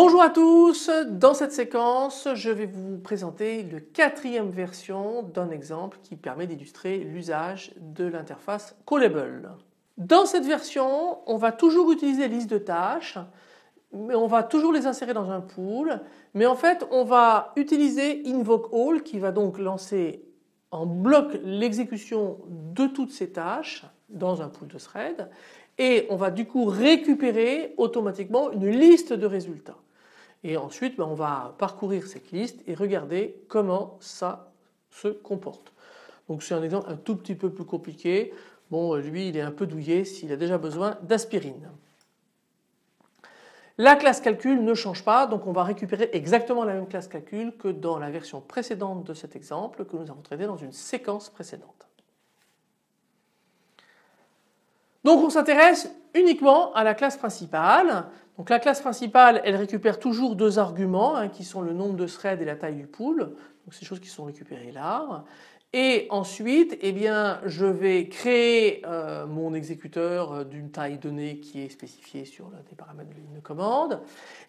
Bonjour à tous, dans cette séquence je vais vous présenter la quatrième version d'un exemple qui permet d'illustrer l'usage de l'interface Callable. Dans cette version on va toujours utiliser liste de tâches mais on va toujours les insérer dans un pool mais en fait on va utiliser InvokeAll, qui va donc lancer en bloc l'exécution de toutes ces tâches dans un pool de threads, et on va du coup récupérer automatiquement une liste de résultats. Et ensuite, ben, on va parcourir cette liste et regarder comment ça se comporte. Donc c'est un exemple un tout petit peu plus compliqué. Bon, lui, il est un peu douillé s'il a déjà besoin d'aspirine. La classe calcul ne change pas, donc on va récupérer exactement la même classe calcul que dans la version précédente de cet exemple que nous avons traité dans une séquence précédente. Donc on s'intéresse uniquement à la classe principale. Donc la classe principale, elle récupère toujours deux arguments hein, qui sont le nombre de threads et la taille du pool. Donc ces choses qui sont récupérées là. Et ensuite, eh bien, je vais créer euh, mon exécuteur euh, d'une taille donnée qui est spécifiée sur des paramètres de ligne de commande.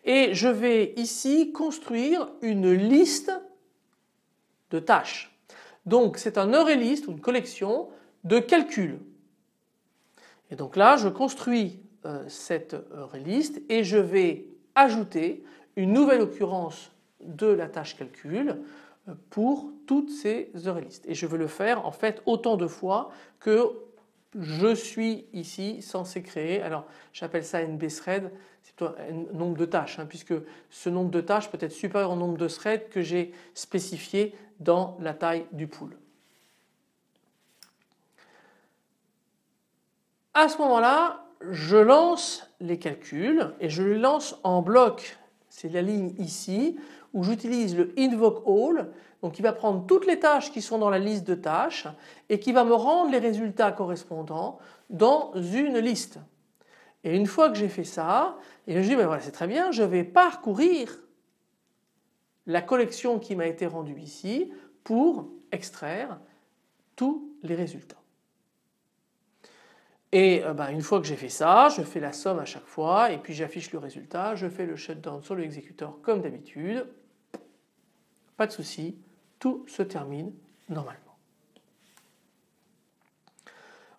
Et je vais ici construire une liste de tâches. Donc c'est un array ou une collection de calculs. Et donc là, je construis euh, cette euh, liste et je vais ajouter une nouvelle occurrence de la tâche calcul euh, pour toutes ces Et je vais le faire en fait autant de fois que je suis ici censé créer, alors j'appelle ça nb thread, c'est plutôt un nombre de tâches hein, puisque ce nombre de tâches peut être supérieur au nombre de threads que j'ai spécifié dans la taille du pool. À ce moment-là, je lance les calculs et je les lance en bloc. C'est la ligne ici où j'utilise le invoke all. Donc qui va prendre toutes les tâches qui sont dans la liste de tâches et qui va me rendre les résultats correspondants dans une liste. Et une fois que j'ai fait ça, et eh je dis ben c'est très bien, je vais parcourir la collection qui m'a été rendue ici pour extraire tous les résultats. Et euh, bah, une fois que j'ai fait ça, je fais la somme à chaque fois et puis j'affiche le résultat. Je fais le shutdown sur l'exécuteur comme d'habitude. Pas de souci, tout se termine normalement.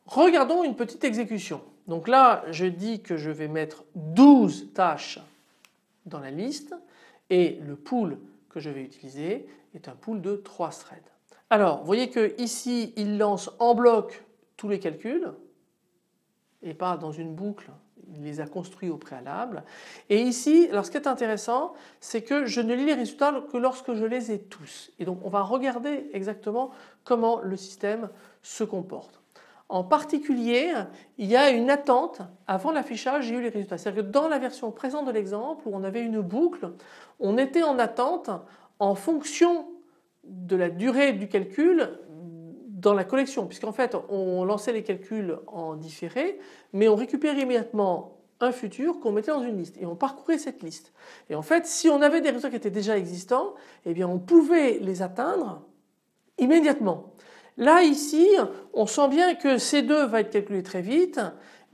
Regardons une petite exécution. Donc là, je dis que je vais mettre 12 tâches dans la liste et le pool que je vais utiliser est un pool de 3 threads. Alors, vous voyez qu'ici, il lance en bloc tous les calculs et pas dans une boucle. Il les a construits au préalable. Et ici, alors ce qui est intéressant, c'est que je ne lis les résultats que lorsque je les ai tous. Et donc on va regarder exactement comment le système se comporte. En particulier, il y a une attente avant l'affichage, j'ai eu les résultats. C'est-à-dire que dans la version présente de l'exemple où on avait une boucle, on était en attente en fonction de la durée du calcul dans la collection puisqu'en fait on lançait les calculs en différé mais on récupérait immédiatement un futur qu'on mettait dans une liste et on parcourait cette liste. Et en fait, si on avait des résultats qui étaient déjà existants, eh bien on pouvait les atteindre immédiatement. Là ici, on sent bien que C2 va être calculé très vite,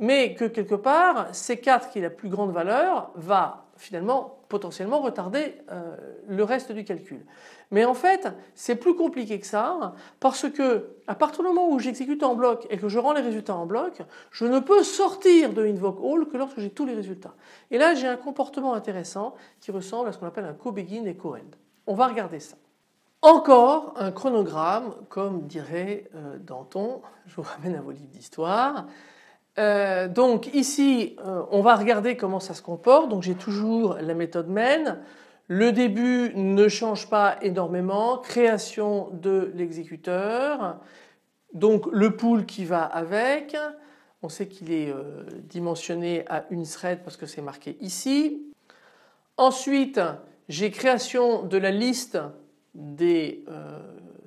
mais que quelque part, C4 qui est la plus grande valeur va finalement potentiellement retarder euh, le reste du calcul. Mais en fait c'est plus compliqué que ça parce que à partir du moment où j'exécute en bloc et que je rends les résultats en bloc je ne peux sortir de invoke all que lorsque j'ai tous les résultats. Et là j'ai un comportement intéressant qui ressemble à ce qu'on appelle un co-begin et co-end. On va regarder ça. Encore un chronogramme comme dirait euh, Danton, je vous ramène à vos livres d'histoire. Euh, donc ici, euh, on va regarder comment ça se comporte. Donc j'ai toujours la méthode main. Le début ne change pas énormément. Création de l'exécuteur. Donc le pool qui va avec. On sait qu'il est euh, dimensionné à une thread parce que c'est marqué ici. Ensuite, j'ai création de la liste des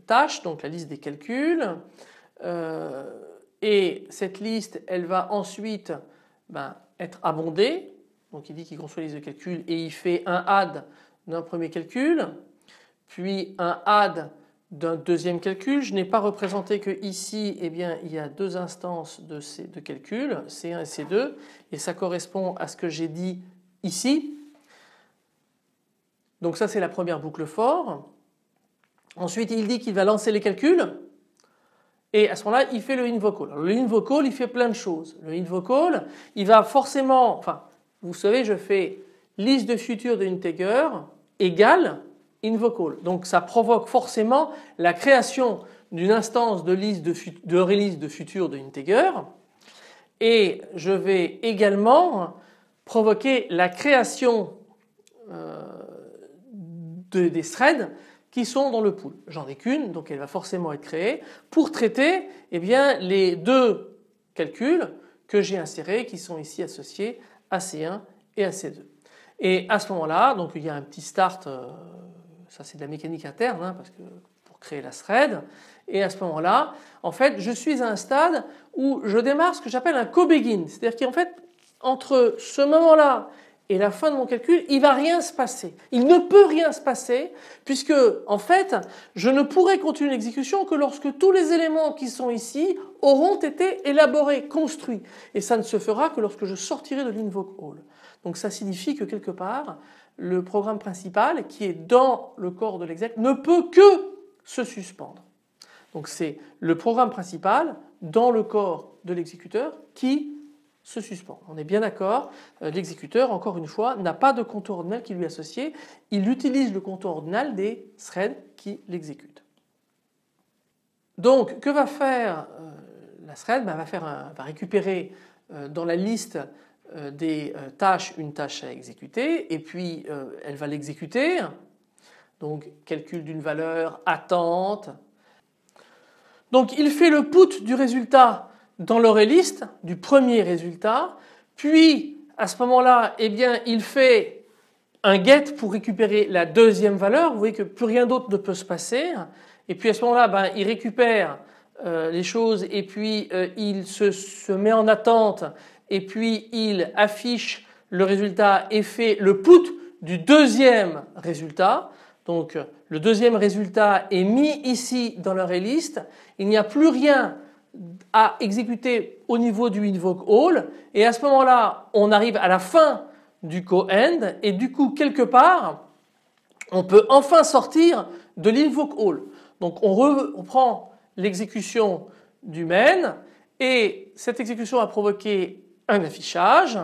tâches, donc la liste des calculs et cette liste elle va ensuite ben, être abondée. Donc il dit qu'il conçoit liste de calcul et il fait un add d'un premier calcul, puis un add d'un deuxième calcul. Je n'ai pas représenté que ici, eh bien, il y a deux instances de, ces, deux calculs, C1 et C2, et ça correspond à ce que j'ai dit ici. Donc ça c'est la première boucle fort. Ensuite il dit qu'il va lancer les calculs. Et à ce moment-là, il fait le invocal. le invocal il fait plein de choses. Le invocal, il va forcément, enfin, vous savez, je fais liste de futur de integer égale invocal. Donc ça provoque forcément la création d'une instance de liste de, de release de futur de integer. Et je vais également provoquer la création euh, des threads qui sont dans le pool. J'en ai qu'une, donc elle va forcément être créée pour traiter eh bien, les deux calculs que j'ai insérés qui sont ici associés à C1 et à C2. Et à ce moment-là, donc il y a un petit start, euh, ça c'est de la mécanique interne, hein, parce que pour créer la thread. Et à ce moment-là, en fait, je suis à un stade où je démarre ce que j'appelle un co-begin. C'est-à-dire qu'en fait, entre ce moment-là et la fin de mon calcul, il va rien se passer. Il ne peut rien se passer puisque, en fait, je ne pourrai continuer l'exécution que lorsque tous les éléments qui sont ici auront été élaborés, construits. Et ça ne se fera que lorsque je sortirai de l'invoke all. Donc ça signifie que quelque part, le programme principal qui est dans le corps de l'exec ne peut que se suspendre. Donc c'est le programme principal dans le corps de l'exécuteur qui suspend. On est bien d'accord, euh, l'exécuteur, encore une fois, n'a pas de contour ordinal qui lui est associé, il utilise le contour ordinal des threads qui l'exécutent. Donc que va faire euh, la thread Elle ben, va, faire va, récupérer euh, dans la liste des tâches une tâche à exécuter et puis elle va l'exécuter. Donc calcul d'une valeur, attente. Donc il fait le put du résultat dans l'orée liste du premier résultat, puis à ce moment-là, eh bien, il fait un get pour récupérer la deuxième valeur. Vous voyez que plus rien d'autre ne peut se passer. Et puis à ce moment-là, ben, il récupère euh, les choses et puis euh, il se, se, met en attente et puis il affiche le résultat et fait le put du deuxième résultat. Donc le deuxième résultat est mis ici dans leur liste. Il n'y a plus rien à exécuter au niveau du invoke all et à ce moment-là, on arrive à la fin du co-end et du coup, quelque part, on peut enfin sortir de l'invoke all. Donc on reprend l'exécution du main et cette exécution a provoqué un affichage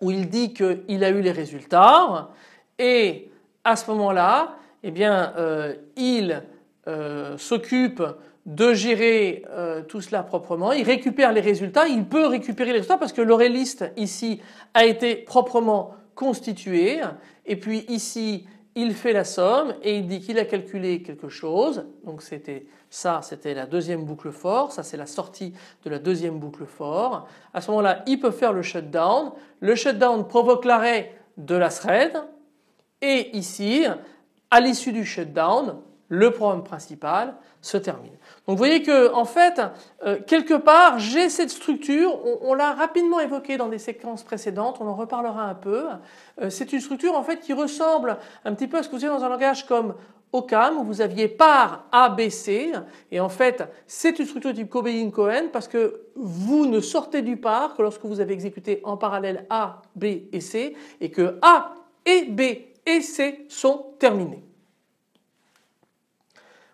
où il dit qu'il a eu les résultats et à ce moment-là, eh bien, euh, il euh, s'occupe de gérer euh, tout cela proprement. Il récupère les résultats. Il peut récupérer les résultats parce que l'Auréliste ici a été proprement constitué. Et puis ici, il fait la somme et il dit qu'il a calculé quelque chose. Donc c'était ça, c'était la deuxième boucle fort. Ça, c'est la sortie de la deuxième boucle fort. À ce moment-là, il peut faire le shutdown. Le shutdown provoque l'arrêt de la thread. Et ici, à l'issue du shutdown, le programme principal se termine. Donc vous voyez que en fait, euh, quelque part, j'ai cette structure, on, l'a rapidement évoqué dans des séquences précédentes, on en reparlera un peu. Euh, c'est une structure en fait qui ressemble un petit peu à ce que vous avez dans un langage comme OCAM où vous aviez par ABC et en fait c'est une structure type Cobain-Cohen parce que vous ne sortez du par que lorsque vous avez exécuté en parallèle A, B et C et que A et B et C sont terminés.